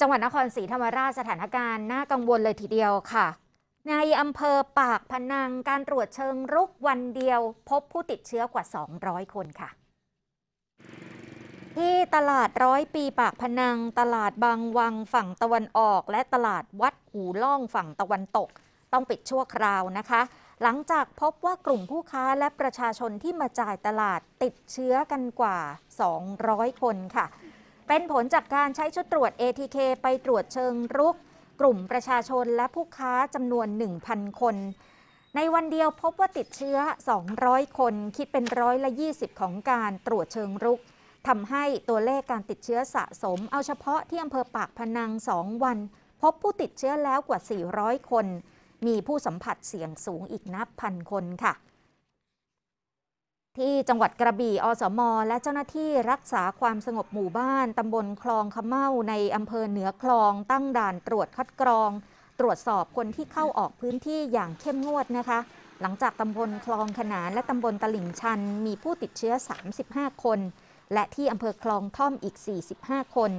จังหวัดนครศรีธรรมราชสถานการณ์น่ากังวลเลยทีเดียวค่ะในอำเภอปากพนังการตรวจเชิงรุกวันเดียว พบผู้ติดเชื้อกว่า 200 คนค่ะ ที่ตลาดร้อยปีปากพนัง ตลาดบางวังฝั่งตะวันออกและตลาดวัดหูล่องฝั่งตะวันตก ต้องปิดชั่วคราวนะคะ หลังจากพบว่ากลุ่มผู้ค้าและประชาชนที่มาจ่ายตลาดติดเชื้อกันกว่า 200 คนค่ะเป็นผลจากการใช้ชุดตรวจ ATK ไปตรวจเชิงรุก กลุ่มประชาชนและผู้ค้าจำนวน 1,000 คน ในวันเดียวพบว่าติดเชื้อ 200 คนคิดเป็นร้อยละ 20 ของการตรวจเชิงรุกทำให้ตัวเลขการติดเชื้อสะสม เอาเฉพาะที่อำเภอปากพนัง 2 วัน พบผู้ติดเชื้อแล้วกว่า 400 คน มีผู้สัมผัสเสี่ยงสูงอีกนับพันคนค่ะที่จังหวัดกระบี่ อสม และเจ้าหน้าที่รักษาความสงบหมู่บ้านตำบลคลองขเม้าในอำเภอเหนือคลองตั้งด่านตรวจคัดกรอง ตรวจสอบคนที่เข้าออกพื้นที่อย่างเข้มงวดนะคะ หลังจากตำบลคลองขนานและตำบลตลิ่งชัน มีผู้ติดเชื้อ 35 คน และที่อำเภอคลองท่อมอีก 45 คน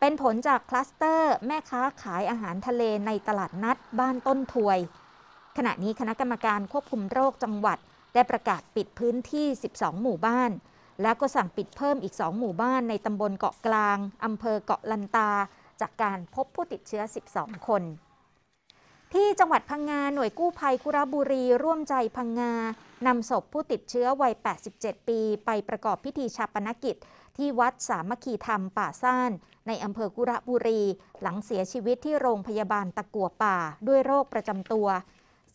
เป็นผลจากคลัสเตอร์ แม่ค้าขายอาหารทะเลในตลาดนัดบ้านต้นถวย ขณะนี้คณะกรรมการควบคุมโรคจังหวัดได้ประกาศปิดพื้นที่ 12 หมู่บ้าน และก็สั่งปิดเพิ่มอีก2หมู่บ้านในตำบลเกาะกลางอำเภอเกาะลันตา จากการพบผู้ติดเชื้อ 12 คน ที่จังหวัดพังงา หน่วยกู้ภัยคุระบุรีร่วมใจพังงานำศพผู้ติดเชื้อวัย 87 ปี ไปประกอบพิธีชาปนกิจที่วัดสามัคคีธรรมป่าซ่าน ในอำเภอกุระบุรี หลังเสียชีวิตที่โรงพยาบาลตะกัวป่า ด้วยโรคประจำตัว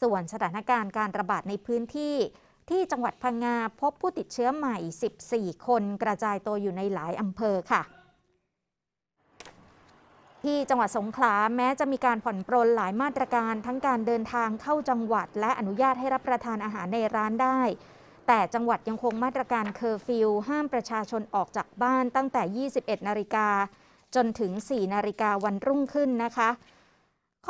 ส่วนสถานการณ์การระบาดในพื้นที่ที่จังหวัดพังงาพบผู้ติดเชื้อใหม่ 14 คนกระจายตัวอยู่ในหลายอำเภอค่ะ ที่จังหวัดสงขลาแม้จะมีการผ่อนปรนหลายมาตรการทั้งการเดินทางเข้าจังหวัดและอนุญาตให้รับประทานอาหารในร้านได้ แต่จังหวัดยังคงมาตรการเคอร์ฟิวห้ามประชาชนออกจากบ้านตั้งแต่ 21 นาฬิกาจนถึง 4 นาฬิกาวันรุ่งขึ้นนะคะ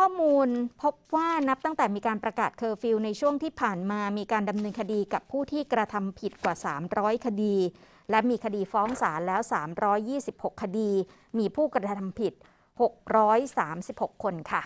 ข้อมูลพบว่านับตั้งแต่มีการประกาศเคอร์ฟิวในช่วงที่ผ่านมามีการดำเนินคดีกับผู้ที่กระทำผิดกว่า 300 คดี และมีคดีฟ้องศาลแล้ว 326 คดี มีผู้กระทำผิด 636 คนค่ะ